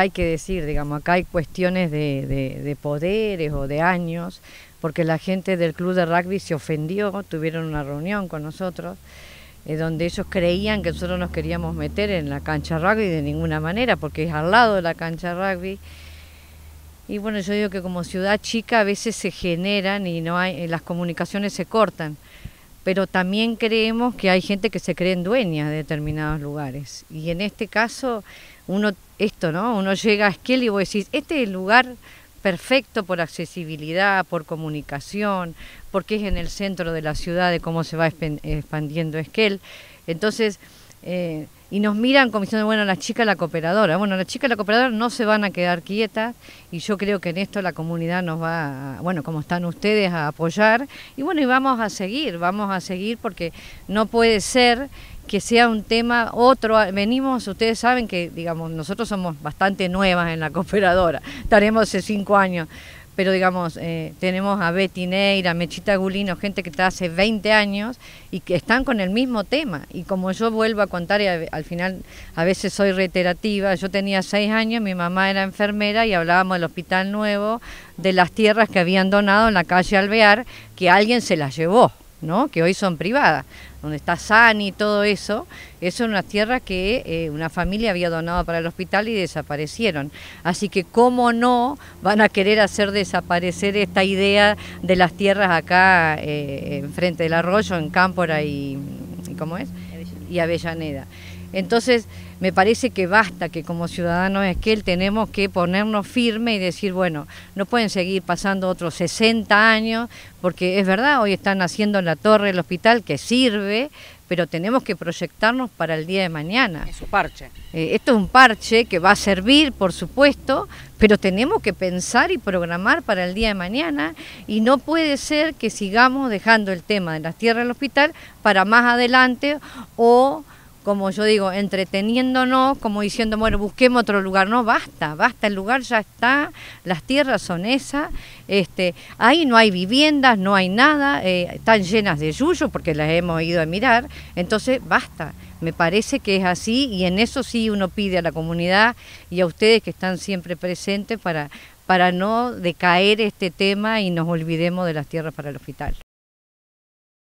Hay que decir, digamos, acá hay cuestiones de, poderes o de años, porque la gente del club de rugby se ofendió, tuvieron una reunión con nosotros, eh, donde ellos creían que nosotros nos queríamos meter en la cancha rugby de ninguna manera, porque es al lado de la cancha rugby. Y bueno, yo digo que como ciudad chica a veces se generan y no hay, eh, las comunicaciones se cortan pero también creemos que hay gente que se en dueña de determinados lugares. Y en este caso, uno, esto, ¿no? Uno llega a Esquel y vos decís, este es el lugar perfecto por accesibilidad, por comunicación, porque es en el centro de la ciudad, de cómo se va expandiendo Esquel. Entonces, eh, y nos miran como diciendo, bueno, la chica la cooperadora. Bueno, la chica la cooperadora no se van a quedar quietas y yo creo que en esto la comunidad nos va, bueno, como están ustedes, a apoyar. Y bueno, y vamos a seguir, vamos a seguir porque no puede ser que sea un tema otro. Venimos, ustedes saben que, digamos, nosotros somos bastante nuevas en la cooperadora, estaremos hace cinco años pero digamos, eh, tenemos a Betty Neira, Mechita Gulino, gente que está hace 20 años y que están con el mismo tema. Y como yo vuelvo a contar, y al final a veces soy reiterativa, yo tenía 6 años, mi mamá era enfermera y hablábamos del Hospital Nuevo, de las tierras que habían donado en la calle Alvear, que alguien se las llevó. ¿no? que hoy son privadas, donde está Sani y todo eso, eso es una tierra que eh, una familia había donado para el hospital y desaparecieron. Así que cómo no van a querer hacer desaparecer esta idea de las tierras acá eh, en frente del arroyo, en Cámpora y, ¿cómo es? Y Avellaneda. Entonces, me parece que basta que como ciudadanos es que tenemos que ponernos firme y decir, bueno, no pueden seguir pasando otros 60 años, porque es verdad, hoy están haciendo en la torre el hospital que sirve, pero tenemos que proyectarnos para el día de mañana. Es un parche. Eh, esto es un parche que va a servir, por supuesto, pero tenemos que pensar y programar para el día de mañana y no puede ser que sigamos dejando el tema de las tierras del hospital para más adelante o como yo digo, entreteniéndonos, como diciendo, bueno, busquemos otro lugar. No, basta, basta, el lugar ya está, las tierras son esas, este, ahí no hay viviendas, no hay nada, eh, están llenas de yuyo porque las hemos ido a mirar, entonces basta. Me parece que es así y en eso sí uno pide a la comunidad y a ustedes que están siempre presentes para, para no decaer este tema y nos olvidemos de las tierras para el hospital.